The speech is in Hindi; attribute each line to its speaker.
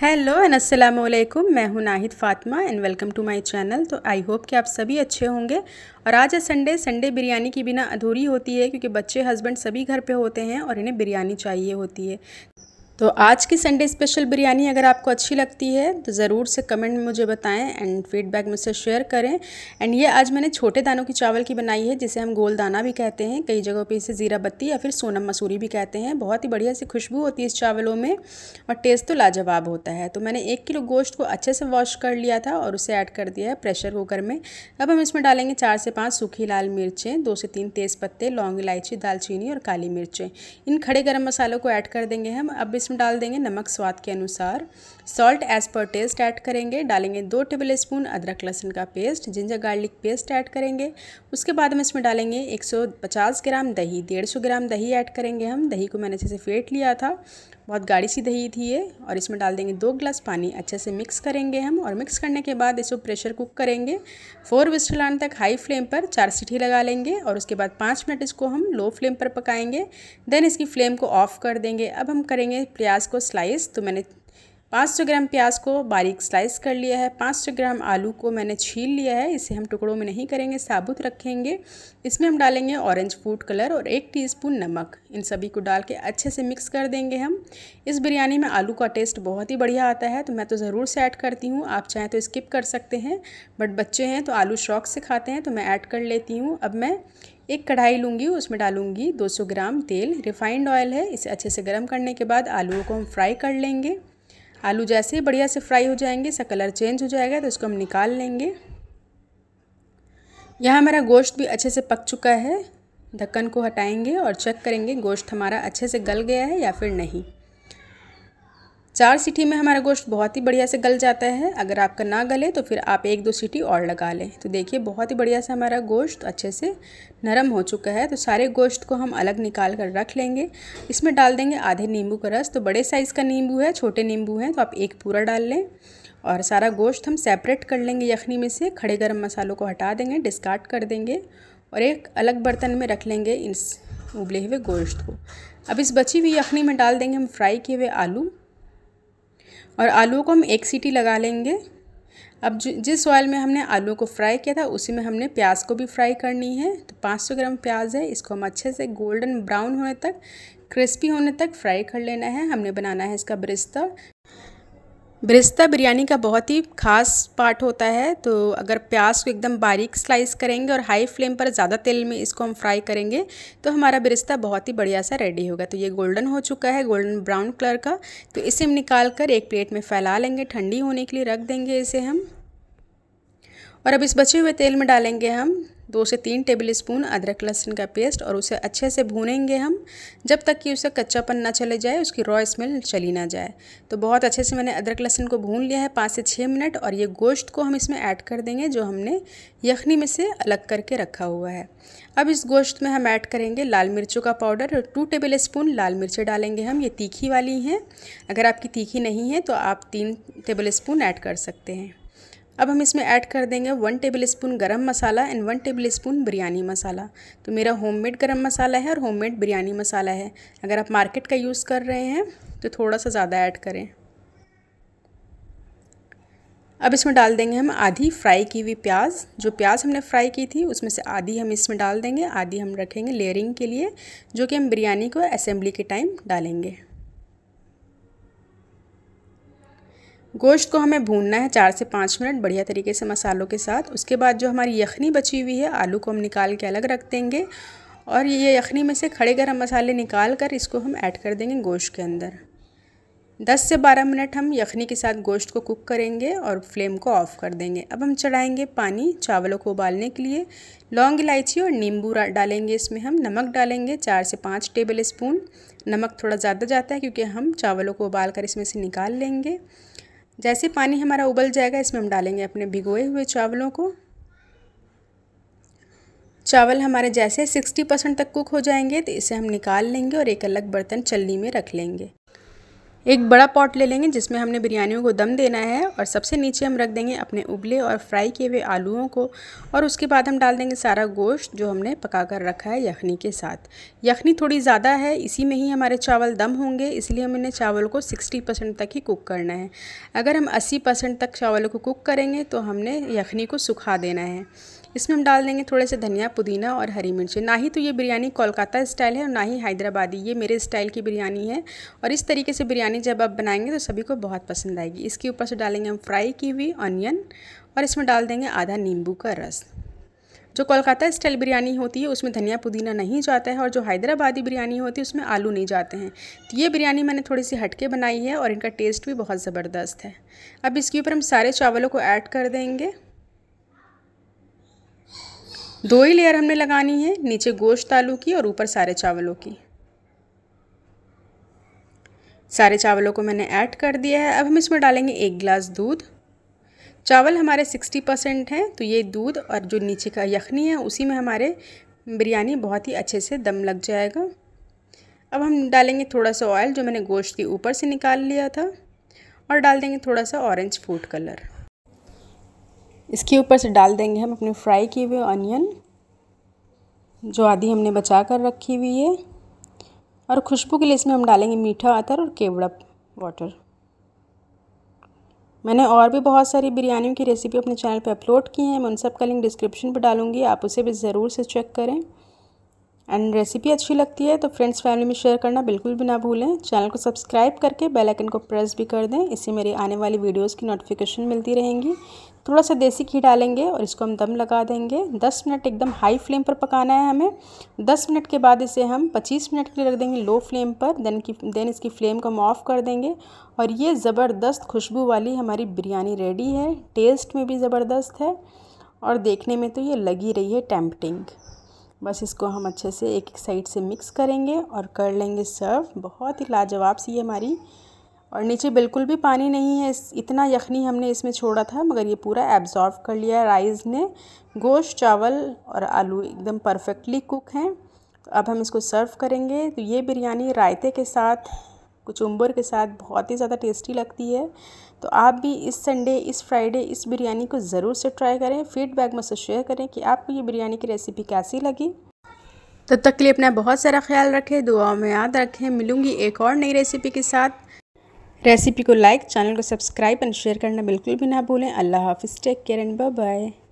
Speaker 1: हेलो एंड अस्सलाम वालेकुम मैं हूं Nahid Fatima and welcome to my channel तो आई होप कि आप सभी अच्छे होंगे और आज है संडे संडे बिरयानी की बिना अधूरी होती है क्योंकि बच्चे हस्बैंड सभी घर पे होते हैं और इन्हें बिरयानी चाहिए होती है तो आज की संडे स्पेशल बिरयानी अगर आपको अच्छी लगती है तो ज़रूर से कमेंट में मुझे बताएं एंड फीडबैक मुझसे शेयर करें एंड ये आज मैंने छोटे दानों की चावल की बनाई है जिसे हम गोल दाना भी कहते हैं कई जगहों पे इसे ज़ीरा बत्ती या फिर सोनम मसूरी भी कहते हैं बहुत ही बढ़िया सी खुशबू होती है इस चावलों में और टेस्ट तो लाजवाब होता है तो मैंने एक किलो गोश्त को अच्छे से वॉश कर लिया था और उसे ऐड कर दिया है प्रेशर कुकर में अब हम इसमें डालेंगे चार से पाँच सूखी लाल मिर्चें दो से तीन तेज़ लौंग इलायची दालचीनी और काली मिर्चें इन खड़े गर्म मसालों को ऐड कर देंगे हम अब इस इसमें डाल देंगे नमक स्वाद के अनुसार salt as per taste add करेंगे डालेंगे दो टेबल स्पून अदरक लहसुन का paste ginger garlic paste add करेंगे उसके बाद हम इसमें डालेंगे 150 ग्राम दही 150 ग्राम दही ऐड करेंगे हम दही को मैंने अच्छे से फेंट लिया था बहुत गाढ़ी सी दही थी ये और इसमें डाल देंगे दो ग्लास पानी अच्छे से मिक्स करेंगे हम और मिक्स करने के बाद इसको प्रेशर कुक करेंगे फोर विस्टल आने तक हाई फ्लेम पर चार सीटी लगा लेंगे और उसके बाद पाँच मिनट इसको हम लो फ्लेम पर पकाएंगे देन इसकी फ्लेम को ऑफ़ कर देंगे अब हम करेंगे प्याज को स्लाइस तो मैंने पाँच सौ ग्राम प्याज को बारीक स्लाइस कर लिया है पाँच सौ ग्राम आलू को मैंने छील लिया है इसे हम टुकड़ों में नहीं करेंगे साबुत रखेंगे इसमें हम डालेंगे ऑरेंज फूड कलर और एक टीस्पून नमक इन सभी को डाल के अच्छे से मिक्स कर देंगे हम इस बिरयानी में आलू का टेस्ट बहुत ही बढ़िया आता है तो मैं तो ज़रूर से ऐड करती हूँ आप चाहें तो स्किप कर सकते हैं बट बच्चे हैं तो आलू शौक से खाते हैं तो मैं ऐड कर लेती हूँ अब मैं एक कढ़ाई लूँगी उसमें डालूँगी दो ग्राम तेल रिफाइंड ऑयल है इसे अच्छे से गर्म करने के बाद आलूओं को हम फ्राई कर लेंगे आलू जैसे ही बढ़िया से फ्राई हो जाएंगे इसका कलर चेंज हो जाएगा तो इसको हम निकाल लेंगे यहाँ हमारा गोश्त भी अच्छे से पक चुका है ढक्कन को हटाएंगे और चेक करेंगे गोश्त हमारा अच्छे से गल गया है या फिर नहीं चार सीटी में हमारा गोश्त बहुत ही बढ़िया से गल जाता है अगर आपका ना गले तो फिर आप एक दो सीटी और लगा लें तो देखिए बहुत ही बढ़िया से हमारा गोश्त अच्छे से नरम हो चुका है तो सारे गोश्त को हम अलग निकाल कर रख लेंगे इसमें डाल देंगे आधे नींबू का रस तो बड़े साइज़ का नींबू है छोटे नींबू हैं तो आप एक पूरा डाल लें और सारा गोश्त हम सेपरेट कर लेंगे यखनी में से खड़े गर्म मसालों को हटा देंगे डिस्कार्ड कर देंगे और एक अलग बर्तन में रख लेंगे इस उबले हुए गोश्त को अब इस बची हुई यखनी में डाल देंगे हम फ्राई किए हुए आलू और आलू को हम एक सीटी लगा लेंगे अब जिस ऑयल में हमने आलू को फ्राई किया था उसी में हमने प्याज को भी फ्राई करनी है तो 500 ग्राम प्याज है इसको हम अच्छे से गोल्डन ब्राउन होने तक क्रिस्पी होने तक फ्राई कर लेना है हमने बनाना है इसका ब्रिस्ता ब्रिस्ता बिरयानी का बहुत ही खास पार्ट होता है तो अगर प्याज को एकदम बारीक स्लाइस करेंगे और हाई फ्लेम पर ज़्यादा तेल में इसको हम फ्राई करेंगे तो हमारा ब्रिस्ता बहुत ही बढ़िया सा रेडी होगा तो ये गोल्डन हो चुका है गोल्डन ब्राउन कलर का तो इसे हम निकाल कर एक प्लेट में फैला लेंगे ठंडी होने के लिए रख देंगे इसे हम और अब इस बचे हुए तेल में डालेंगे हम दो से तीन टेबल स्पून अदरक लहसुन का पेस्ट और उसे अच्छे से भूनेंगे हम जब तक कि उसे कच्चापन ना चले जाए उसकी रॉ स्मेल चली ना जाए तो बहुत अच्छे से मैंने अदरक लहसुन को भून लिया है पाँच से छः मिनट और ये गोश्त को हम इसमें ऐड कर देंगे जो हमने यखनी में से अलग करके रखा हुआ है अब इस गोश्त में हम ऐड करेंगे लाल मिर्चों का पाउडर और टू टेबल स्पून लाल मिर्चें डालेंगे हम ये तीखी वाली हैं अगर आपकी तीखी नहीं है तो आप तीन टेबल स्पून ऐड कर सकते हैं अब हम इसमें ऐड कर देंगे वन टेबल स्पून गर्म masala and one tablespoon biryani masala तो मेरा होममेड गरम मसाला है और होममेड बिरयानी मसाला है अगर आप मार्केट का यूज़ कर रहे हैं तो थोड़ा सा ज़्यादा ऐड करें अब इसमें डाल देंगे हम आधी फ्राई की हुई प्याज जो प्याज हमने फ्राई की थी उसमें से आधी हम इसमें डाल देंगे आधी हम रखेंगे लेयरिंग के लिए जो कि हम बिरयानी को असेंबली के टाइम डालेंगे गोश्त को हमें भूनना है चार से पाँच मिनट बढ़िया तरीके से मसालों के साथ उसके बाद जो हमारी यखनी बची हुई है आलू को हम निकाल के अलग रख देंगे और ये यखनी में से खड़े गरम मसाले निकाल कर इसको हम ऐड कर देंगे गोश्त के अंदर 10 से 12 मिनट हम यखनी के साथ गोश्त को कुक करेंगे और फ्लेम को ऑफ़ कर देंगे अब हम चढ़ाएंगे पानी चावलों को उबालने के लिए लौंग इलायची और नींबू डालेंगे इसमें हम नमक डालेंगे चार से पाँच टेबल स्पून नमक थोड़ा ज़्यादा जाता है क्योंकि हम चावलों को उबाल कर इसमें से निकाल लेंगे जैसे पानी हमारा उबल जाएगा इसमें हम डालेंगे अपने भिगोए हुए चावलों को चावल हमारे जैसे सिक्सटी परसेंट तक कुक हो जाएंगे तो इसे हम निकाल लेंगे और एक अलग बर्तन चलनी में रख लेंगे एक बड़ा पॉट ले लेंगे जिसमें हमने बिरयानियों को दम देना है और सबसे नीचे हम रख देंगे अपने उबले और फ्राई किए हुए आलूओं को और उसके बाद हम डाल देंगे सारा गोश्त जो हमने पका कर रखा है यखनी के साथ यखनी थोड़ी ज़्यादा है इसी में ही हमारे चावल दम होंगे इसलिए हम इन्हें चावल को 60 परसेंट तक ही कुक करना है अगर हम अस्सी परसेंट तक चावल को कुक करेंगे तो हमने यखनी को सुखा देना है इसमें हम डाल देंगे थोड़े से धनिया पुदीना और हरी मिर्ची ना ही तो ये बिरयानी कोलकाता स्टाइल है और ना ही हैदराबादी ये मेरे स्टाइल की बिरयानी है और इस तरीके से बिरयानी जब आप बनाएंगे तो सभी को बहुत पसंद आएगी इसके ऊपर से डालेंगे हम फ्राई की हुई ऑनियन और इसमें डाल देंगे आधा नींबू का रस जो कोलकाता स्टाइल बिरयानी होती है उसमें धनिया पुदीना नहीं जाता है और जो हैदराबादी बिरयानी होती है उसमें आलू नहीं जाते हैं तो ये बिरयानी मैंने थोड़ी सी हटके बनाई है और इनका टेस्ट भी बहुत ज़बरदस्त है अब इसके ऊपर हम सारे चावलों को ऐड कर देंगे दो ही लेयर हमने लगानी है नीचे गोश्त आलू की और ऊपर सारे चावलों की सारे चावलों को मैंने ऐड कर दिया है अब हम इसमें डालेंगे एक गिलास दूध चावल हमारे सिक्सटी परसेंट हैं तो ये दूध और जो नीचे का यखनी है उसी में हमारे बिरयानी बहुत ही अच्छे से दम लग जाएगा अब हम डालेंगे थोड़ा सा ऑयल जो मैंने गोश्त के ऊपर से निकाल लिया था और डाल देंगे थोड़ा सा ऑरेंज फूड कलर इसके ऊपर से डाल देंगे हम अपने फ्राई किए हुए अनियन जो आधी हमने बचा कर रखी हुई है और खुशबू के लिए इसमें हम डालेंगे मीठा अतर और केवड़ा वाटर मैंने और भी बहुत सारी बिरयानियों की रेसिपी अपने चैनल पर अपलोड की हैं मैं उन सब का लिंक डिस्क्रिप्शन पर डालूंगी आप उसे भी ज़रूर से चेक करें एंड रेसिपी अच्छी लगती है तो फ्रेंड्स फैमिली में शेयर करना बिल्कुल भी ना भूलें चैनल को सब्सक्राइब करके बेल आइकन को प्रेस भी कर दें इससे मेरे आने वाली वीडियोस की नोटिफिकेशन मिलती रहेंगी थोड़ा सा देसी घी डालेंगे और इसको हम दम लगा देंगे 10 मिनट एकदम हाई फ्लेम पर पकाना है हमें 10 मिनट के बाद इसे हम 25 मिनट के लिए रख देंगे लो फ्लेम पर देन की देन इसकी फ्लेम को हम ऑफ़ कर देंगे और ये ज़बरदस्त खुशबू वाली हमारी बिरयानी रेडी है टेस्ट में भी ज़बरदस्त है और देखने में तो ये लगी रही है टैम्पटिंग बस इसको हम अच्छे से एक एक साइड से मिक्स करेंगे और कर लेंगे सर्व बहुत ही लाजवाब सी है हमारी और नीचे बिल्कुल भी पानी नहीं है इतना यखनी हमने इसमें छोड़ा था मगर ये पूरा एब्जॉर्व कर लिया राइस ने गोश्त चावल और आलू एकदम परफेक्टली कुक हैं अब हम इसको सर्व करेंगे तो ये बिरयानी रायते के साथ कुचुम्बर के साथ बहुत ही ज़्यादा टेस्टी लगती है तो आप भी इस संडे इस फ्राइडे इस बिरयानी को ज़रूर से ट्राई करें फीडबैक मुझसे शेयर करें कि आपको ये बिरयानी की रेसिपी कैसी लगी तब तक के लिए अपना बहुत सारा ख्याल रखें दुआओं में याद रखें मिलूंगी एक और नई रेसिपी के साथ रेसिपी को लाइक चैनल को सब्सक्राइब एंड शेयर करना बिल्कुल भी ना भूलें अल्लाह हाफिज़ take care and bye bye